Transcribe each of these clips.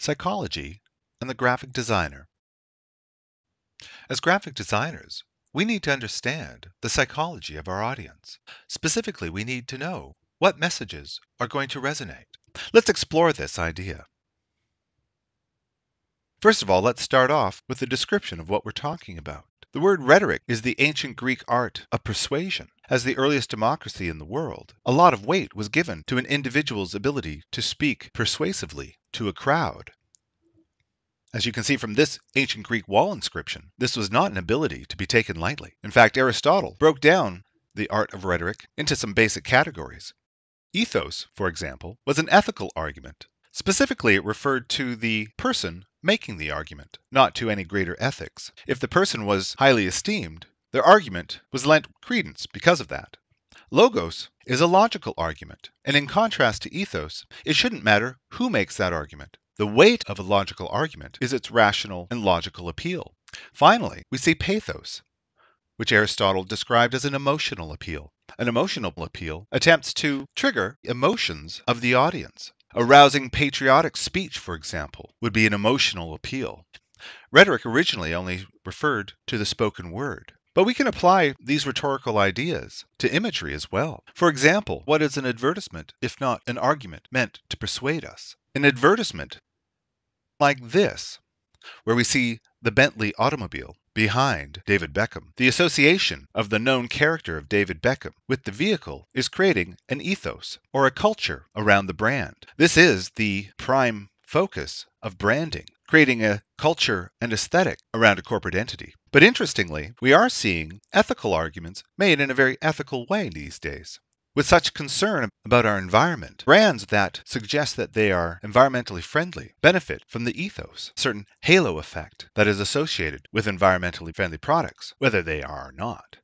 psychology, and the graphic designer. As graphic designers, we need to understand the psychology of our audience. Specifically, we need to know what messages are going to resonate. Let's explore this idea. First of all, let's start off with a description of what we're talking about. The word rhetoric is the ancient Greek art of persuasion. As the earliest democracy in the world, a lot of weight was given to an individual's ability to speak persuasively to a crowd. As you can see from this ancient Greek wall inscription, this was not an ability to be taken lightly. In fact, Aristotle broke down the art of rhetoric into some basic categories. Ethos, for example, was an ethical argument. Specifically, it referred to the person making the argument, not to any greater ethics. If the person was highly esteemed, their argument was lent credence because of that. Logos is a logical argument, and in contrast to ethos, it shouldn't matter who makes that argument. The weight of a logical argument is its rational and logical appeal. Finally, we see pathos, which Aristotle described as an emotional appeal. An emotional appeal attempts to trigger emotions of the audience. A rousing patriotic speech, for example, would be an emotional appeal. Rhetoric originally only referred to the spoken word. But we can apply these rhetorical ideas to imagery as well. For example, what is an advertisement if not an argument meant to persuade us? An advertisement like this, where we see the Bentley automobile, behind David Beckham. The association of the known character of David Beckham with the vehicle is creating an ethos or a culture around the brand. This is the prime focus of branding, creating a culture and aesthetic around a corporate entity. But interestingly, we are seeing ethical arguments made in a very ethical way these days with such concern about our environment. Brands that suggest that they are environmentally friendly benefit from the ethos, certain halo effect that is associated with environmentally friendly products, whether they are or not.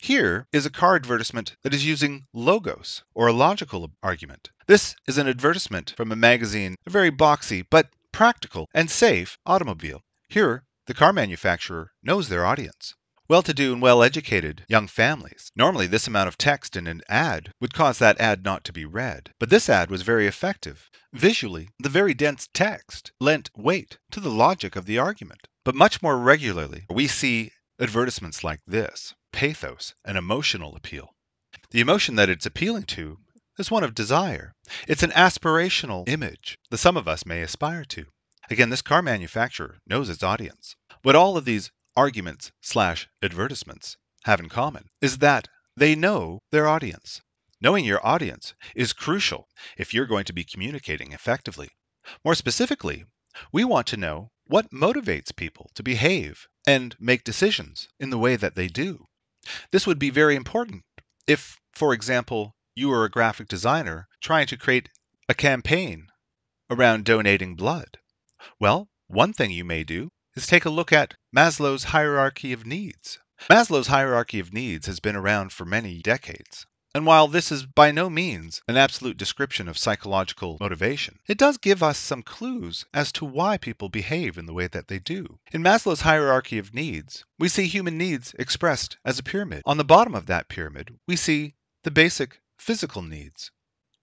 Here is a car advertisement that is using logos or a logical argument. This is an advertisement from a magazine, a very boxy but practical and safe automobile. Here, the car manufacturer knows their audience well to do and well educated young families. Normally, this amount of text in an ad would cause that ad not to be read, but this ad was very effective. Visually, the very dense text lent weight to the logic of the argument. But much more regularly, we see advertisements like this pathos, an emotional appeal. The emotion that it's appealing to is one of desire. It's an aspirational image that some of us may aspire to. Again, this car manufacturer knows its audience. What all of these arguments slash advertisements have in common is that they know their audience. Knowing your audience is crucial if you're going to be communicating effectively. More specifically, we want to know what motivates people to behave and make decisions in the way that they do. This would be very important if, for example, you were a graphic designer trying to create a campaign around donating blood. Well, one thing you may do is take a look at Maslow's hierarchy of needs. Maslow's hierarchy of needs has been around for many decades. And while this is by no means an absolute description of psychological motivation, it does give us some clues as to why people behave in the way that they do. In Maslow's hierarchy of needs, we see human needs expressed as a pyramid. On the bottom of that pyramid, we see the basic physical needs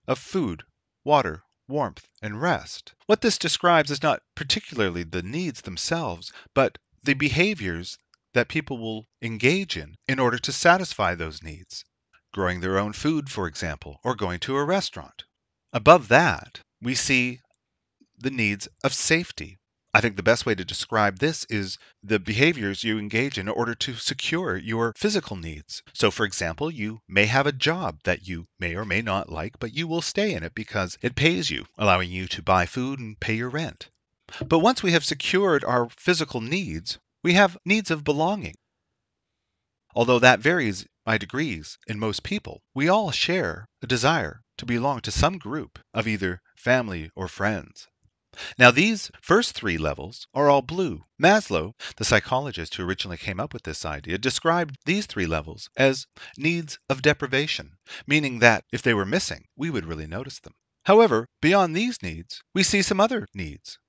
of food, water, warmth, and rest. What this describes is not particularly the needs themselves, but the behaviors that people will engage in in order to satisfy those needs. Growing their own food, for example, or going to a restaurant. Above that, we see the needs of safety, I think the best way to describe this is the behaviors you engage in order to secure your physical needs. So, for example, you may have a job that you may or may not like, but you will stay in it because it pays you, allowing you to buy food and pay your rent. But once we have secured our physical needs, we have needs of belonging. Although that varies by degrees in most people, we all share a desire to belong to some group of either family or friends. Now, these first three levels are all blue. Maslow, the psychologist who originally came up with this idea, described these three levels as needs of deprivation, meaning that if they were missing, we would really notice them. However, beyond these needs, we see some other needs.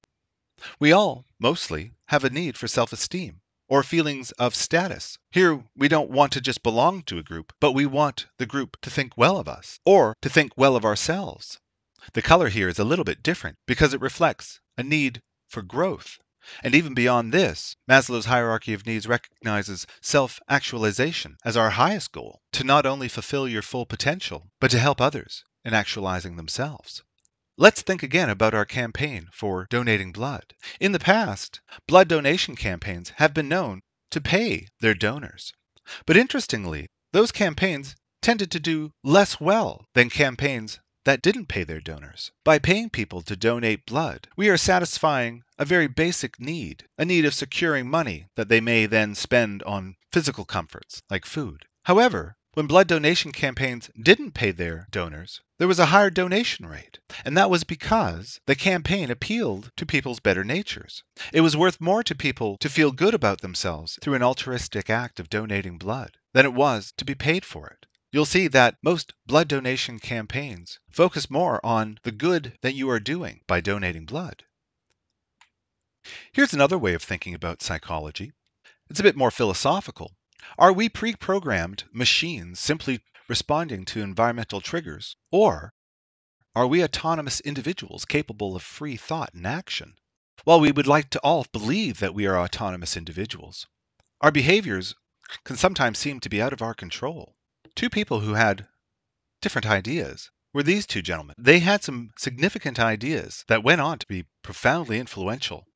We all, mostly, have a need for self esteem or feelings of status. Here, we don't want to just belong to a group, but we want the group to think well of us or to think well of ourselves. The color here is a little bit different because it reflects a need for growth. And even beyond this, Maslow's hierarchy of needs recognizes self actualization as our highest goal to not only fulfill your full potential, but to help others in actualizing themselves. Let's think again about our campaign for donating blood. In the past, blood donation campaigns have been known to pay their donors. But interestingly, those campaigns tended to do less well than campaigns that didn't pay their donors. By paying people to donate blood, we are satisfying a very basic need, a need of securing money that they may then spend on physical comforts like food. However, when blood donation campaigns didn't pay their donors, there was a higher donation rate. And that was because the campaign appealed to people's better natures. It was worth more to people to feel good about themselves through an altruistic act of donating blood than it was to be paid for it you'll see that most blood donation campaigns focus more on the good that you are doing by donating blood. Here's another way of thinking about psychology. It's a bit more philosophical. Are we pre programmed machines simply responding to environmental triggers, or are we autonomous individuals capable of free thought and action? While we would like to all believe that we are autonomous individuals, our behaviors can sometimes seem to be out of our control. Two people who had different ideas were these two gentlemen. They had some significant ideas that went on to be profoundly influential.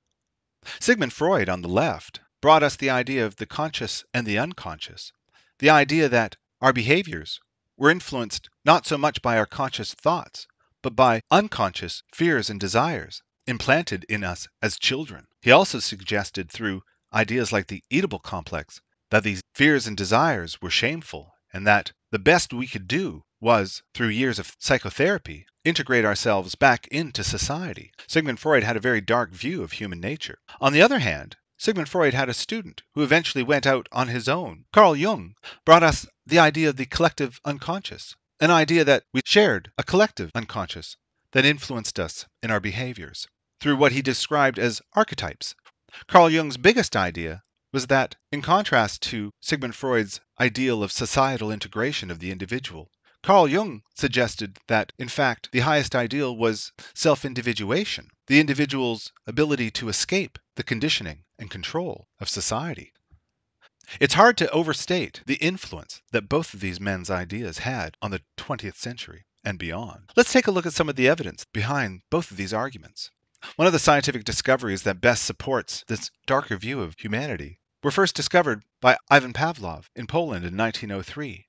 Sigmund Freud, on the left, brought us the idea of the conscious and the unconscious, the idea that our behaviors were influenced not so much by our conscious thoughts, but by unconscious fears and desires implanted in us as children. He also suggested, through ideas like the eatable complex, that these fears and desires were shameful and that the best we could do was, through years of psychotherapy, integrate ourselves back into society. Sigmund Freud had a very dark view of human nature. On the other hand, Sigmund Freud had a student who eventually went out on his own. Carl Jung brought us the idea of the collective unconscious, an idea that we shared a collective unconscious that influenced us in our behaviors through what he described as archetypes. Carl Jung's biggest idea was that, in contrast to Sigmund Freud's ideal of societal integration of the individual, Carl Jung suggested that, in fact, the highest ideal was self individuation, the individual's ability to escape the conditioning and control of society. It's hard to overstate the influence that both of these men's ideas had on the 20th century and beyond. Let's take a look at some of the evidence behind both of these arguments. One of the scientific discoveries that best supports this darker view of humanity were first discovered by Ivan Pavlov in Poland in 1903.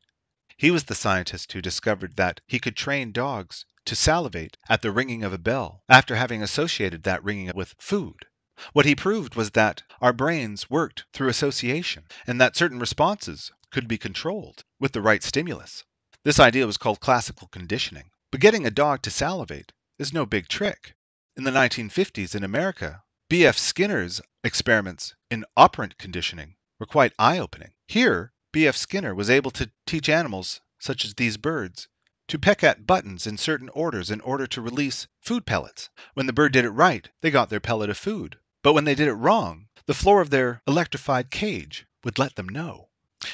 He was the scientist who discovered that he could train dogs to salivate at the ringing of a bell after having associated that ringing with food. What he proved was that our brains worked through association and that certain responses could be controlled with the right stimulus. This idea was called classical conditioning. But getting a dog to salivate is no big trick. In the 1950s in America, B.F. Skinner's experiments in operant conditioning were quite eye opening. Here, B.F. Skinner was able to teach animals, such as these birds, to peck at buttons in certain orders in order to release food pellets. When the bird did it right, they got their pellet of food. But when they did it wrong, the floor of their electrified cage would let them know.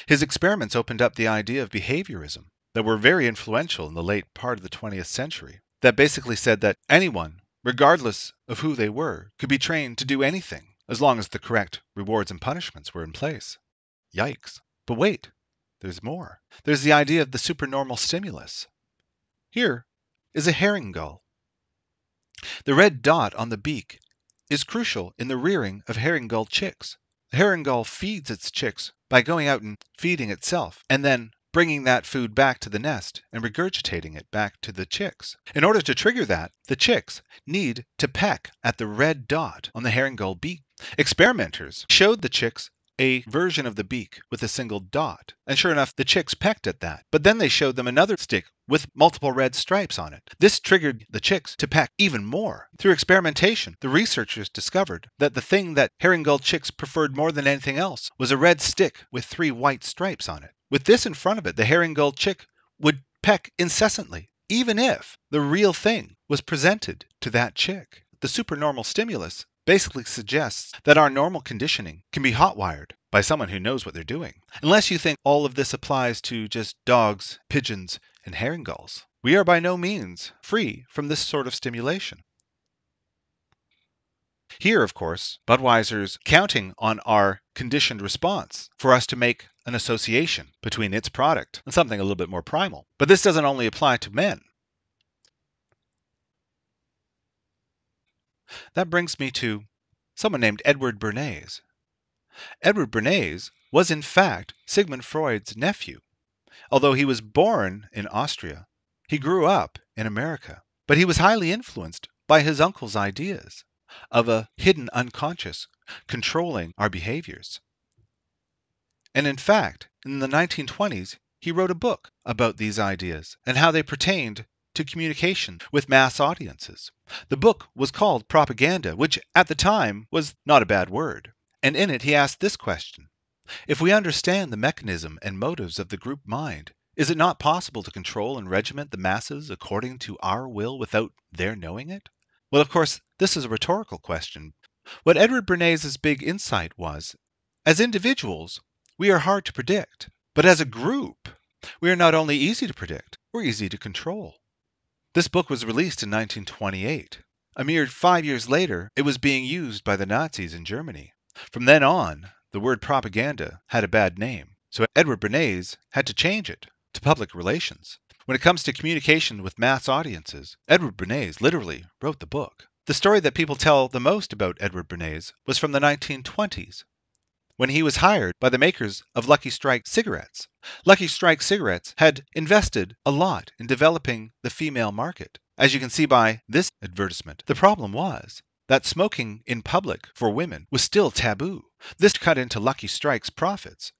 His experiments opened up the idea of behaviorism that were very influential in the late part of the 20th century, that basically said that anyone regardless of who they were, could be trained to do anything as long as the correct rewards and punishments were in place. Yikes. But wait, there's more. There's the idea of the supernormal stimulus. Here is a herring gull. The red dot on the beak is crucial in the rearing of herring gull chicks. The herring gull feeds its chicks by going out and feeding itself and then bringing that food back to the nest and regurgitating it back to the chicks. In order to trigger that, the chicks need to peck at the red dot on the herring gull beak. Experimenters showed the chicks a version of the beak with a single dot. And sure enough, the chicks pecked at that. But then they showed them another stick with multiple red stripes on it. This triggered the chicks to peck even more. Through experimentation, the researchers discovered that the thing that herring gull chicks preferred more than anything else was a red stick with three white stripes on it. With this in front of it, the herring gull chick would peck incessantly, even if the real thing was presented to that chick. The supernormal stimulus basically suggests that our normal conditioning can be hotwired by someone who knows what they're doing. Unless you think all of this applies to just dogs, pigeons, and herring gulls. We are by no means free from this sort of stimulation. Here, of course, Budweiser's counting on our conditioned response for us to make an association between its product and something a little bit more primal. But this doesn't only apply to men. That brings me to someone named Edward Bernays. Edward Bernays was, in fact, Sigmund Freud's nephew. Although he was born in Austria, he grew up in America. But he was highly influenced by his uncle's ideas of a hidden unconscious controlling our behaviors. And in fact, in the 1920s, he wrote a book about these ideas and how they pertained to communication with mass audiences. The book was called Propaganda, which at the time was not a bad word. And in it he asked this question If we understand the mechanism and motives of the group mind, is it not possible to control and regiment the masses according to our will without their knowing it? Well, of course, this is a rhetorical question. What Edward Bernays' big insight was as individuals, we are hard to predict, but as a group, we are not only easy to predict, we're easy to control. This book was released in 1928. A mere five years later, it was being used by the Nazis in Germany. From then on, the word propaganda had a bad name, so Edward Bernays had to change it to public relations. When it comes to communication with mass audiences, Edward Bernays literally wrote the book. The story that people tell the most about Edward Bernays was from the 1920s, when he was hired by the makers of Lucky Strike cigarettes. Lucky Strike cigarettes had invested a lot in developing the female market. As you can see by this advertisement, the problem was that smoking in public for women was still taboo. This cut into Lucky Strike's profits.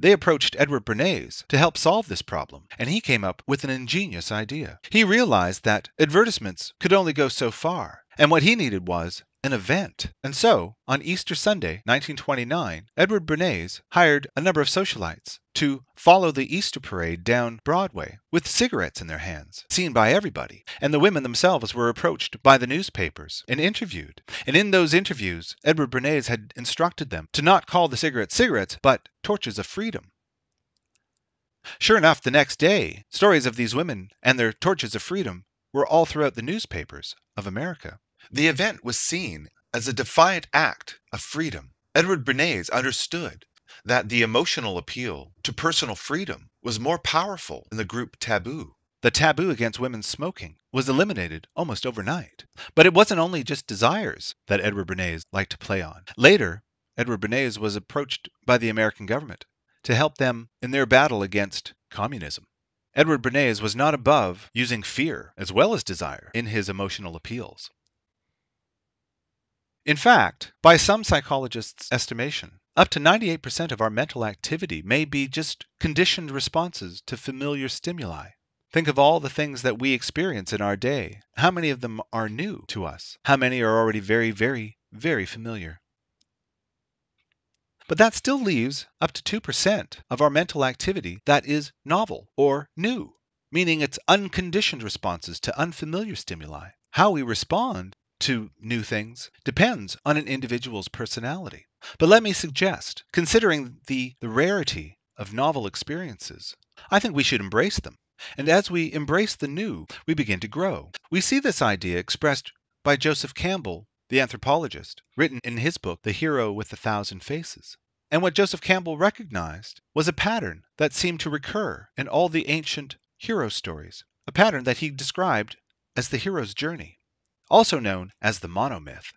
They approached Edward Bernays to help solve this problem, and he came up with an ingenious idea. He realized that advertisements could only go so far, and what he needed was an event. And so, on Easter Sunday, 1929, Edward Bernays hired a number of socialites to follow the Easter parade down Broadway with cigarettes in their hands, seen by everybody. And the women themselves were approached by the newspapers and interviewed. And in those interviews, Edward Bernays had instructed them to not call the cigarettes cigarettes, but torches of freedom. Sure enough, the next day, stories of these women and their torches of freedom were all throughout the newspapers of America. The event was seen as a defiant act of freedom. Edward Bernays understood that the emotional appeal to personal freedom was more powerful than the group taboo. The taboo against women smoking was eliminated almost overnight. But it wasn't only just desires that Edward Bernays liked to play on. Later, Edward Bernays was approached by the American government to help them in their battle against communism. Edward Bernays was not above using fear as well as desire in his emotional appeals. In fact, by some psychologists' estimation, up to 98% of our mental activity may be just conditioned responses to familiar stimuli. Think of all the things that we experience in our day. How many of them are new to us? How many are already very, very, very familiar? But that still leaves up to 2% of our mental activity that is novel or new, meaning it's unconditioned responses to unfamiliar stimuli. How we respond to new things depends on an individual's personality. But let me suggest, considering the, the rarity of novel experiences, I think we should embrace them. And as we embrace the new, we begin to grow. We see this idea expressed by Joseph Campbell, the anthropologist, written in his book, The Hero with a Thousand Faces. And what Joseph Campbell recognized was a pattern that seemed to recur in all the ancient hero stories, a pattern that he described as the hero's journey also known as the monomyth,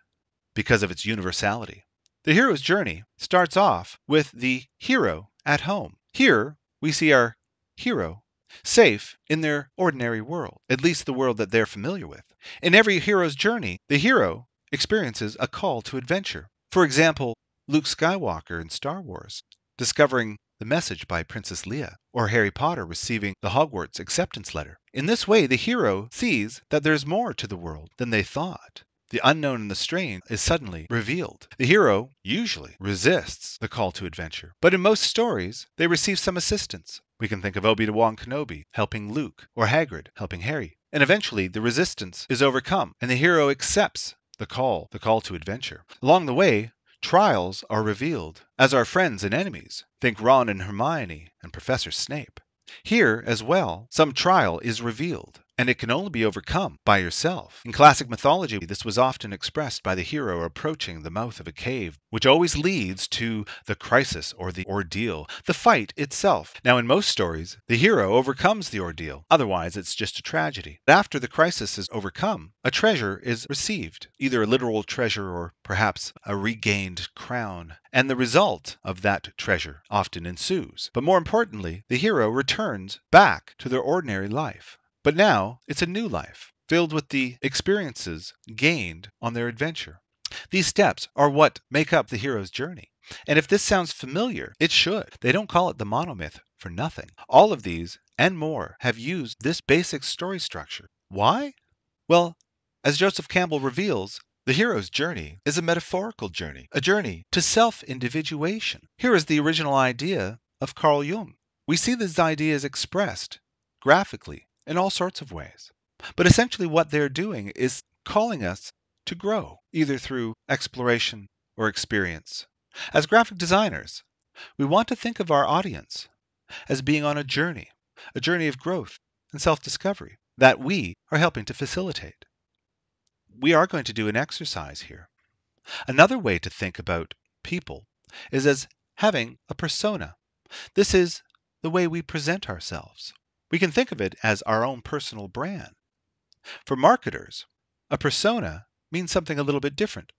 because of its universality. The hero's journey starts off with the hero at home. Here we see our hero safe in their ordinary world, at least the world that they're familiar with. In every hero's journey, the hero experiences a call to adventure. For example, Luke Skywalker in Star Wars, discovering the message by Princess Leia, or Harry Potter receiving the Hogwarts acceptance letter. In this way, the hero sees that there's more to the world than they thought. The unknown and the strange is suddenly revealed. The hero usually resists the call to adventure, but in most stories, they receive some assistance. We can think of Obi-Wan Kenobi helping Luke or Hagrid helping Harry. And eventually, the resistance is overcome and the hero accepts the call, the call to adventure. Along the way, trials are revealed as our friends and enemies. Think Ron and Hermione and Professor Snape. Here, as well, some trial is revealed and it can only be overcome by yourself. In classic mythology, this was often expressed by the hero approaching the mouth of a cave, which always leads to the crisis or the ordeal, the fight itself. Now, in most stories, the hero overcomes the ordeal, otherwise, it's just a tragedy. After the crisis is overcome, a treasure is received, either a literal treasure or perhaps a regained crown. And the result of that treasure often ensues. But more importantly, the hero returns back to their ordinary life. But now it's a new life, filled with the experiences gained on their adventure. These steps are what make up the hero's journey. And if this sounds familiar, it should. They don't call it the monomyth for nothing. All of these and more have used this basic story structure. Why? Well, as Joseph Campbell reveals, the hero's journey is a metaphorical journey, a journey to self individuation. Here is the original idea of Carl Jung. We see these ideas expressed graphically in all sorts of ways. But essentially, what they're doing is calling us to grow, either through exploration or experience. As graphic designers, we want to think of our audience as being on a journey, a journey of growth and self discovery that we are helping to facilitate. We are going to do an exercise here. Another way to think about people is as having a persona. This is the way we present ourselves. We can think of it as our own personal brand. For marketers, a persona means something a little bit different.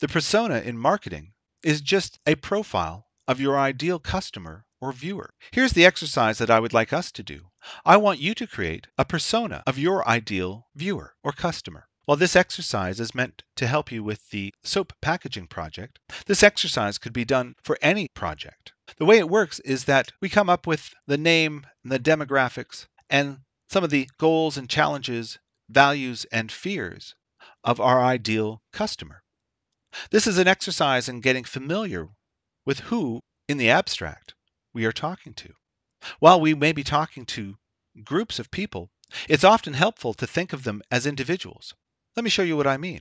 The persona in marketing is just a profile of your ideal customer or viewer. Here's the exercise that I would like us to do. I want you to create a persona of your ideal viewer or customer. While this exercise is meant to help you with the soap packaging project, this exercise could be done for any project. The way it works is that we come up with the name and the demographics and some of the goals and challenges, values, and fears of our ideal customer. This is an exercise in getting familiar with who, in the abstract, we are talking to. While we may be talking to groups of people, it's often helpful to think of them as individuals. Let me show you what I mean.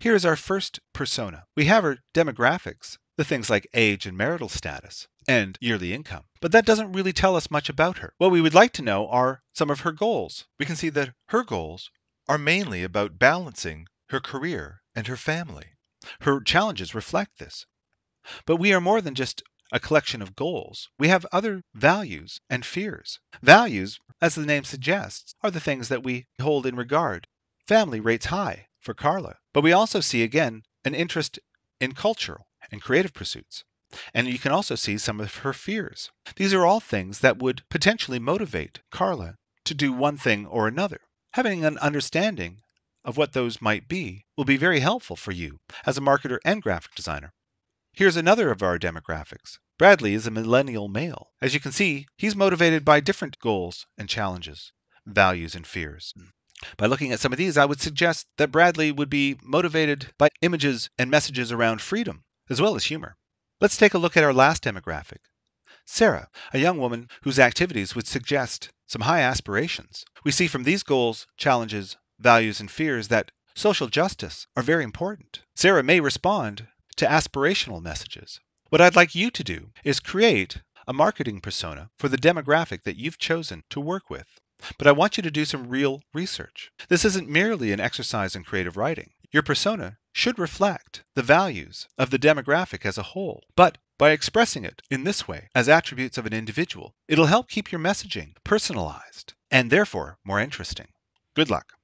Here is our first persona. We have our demographics the things like age and marital status and yearly income. But that doesn't really tell us much about her. What we would like to know are some of her goals. We can see that her goals are mainly about balancing her career and her family. Her challenges reflect this. But we are more than just a collection of goals. We have other values and fears. Values, as the name suggests, are the things that we hold in regard. Family rates high for Carla. But we also see again an interest in cultural and creative pursuits. And you can also see some of her fears. These are all things that would potentially motivate Carla to do one thing or another. Having an understanding of what those might be will be very helpful for you as a marketer and graphic designer. Here's another of our demographics. Bradley is a millennial male. As you can see, he's motivated by different goals and challenges, values and fears. By looking at some of these, I would suggest that Bradley would be motivated by images and messages around freedom as well as humor. Let's take a look at our last demographic Sarah, a young woman whose activities would suggest some high aspirations. We see from these goals, challenges, values, and fears that social justice are very important. Sarah may respond to aspirational messages. What I'd like you to do is create a marketing persona for the demographic that you've chosen to work with. But I want you to do some real research. This isn't merely an exercise in creative writing. Your persona should reflect the values of the demographic as a whole. But by expressing it in this way as attributes of an individual, it'll help keep your messaging personalized and therefore more interesting. Good luck.